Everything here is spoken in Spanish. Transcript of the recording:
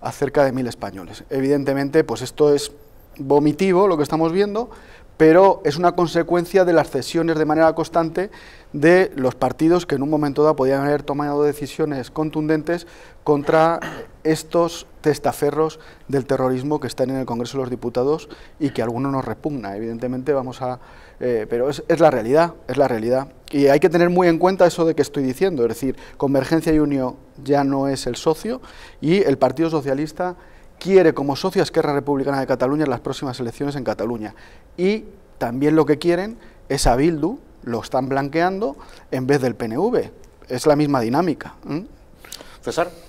a cerca de mil españoles. Evidentemente, pues esto es vomitivo lo que estamos viendo, pero es una consecuencia de las cesiones de manera constante de los partidos que en un momento dado podían haber tomado decisiones contundentes contra estos testaferros del terrorismo que están en el Congreso de los Diputados y que alguno algunos nos repugna. Evidentemente vamos a... Eh, pero es la realidad, es la realidad. Y hay que tener muy en cuenta eso de que estoy diciendo, es decir, Convergencia y Unión ya no es el socio y el Partido Socialista quiere como socio a Esquerra Republicana de Cataluña en las próximas elecciones en Cataluña. Y también lo que quieren es a Bildu, lo están blanqueando en vez del PNV. Es la misma dinámica. César.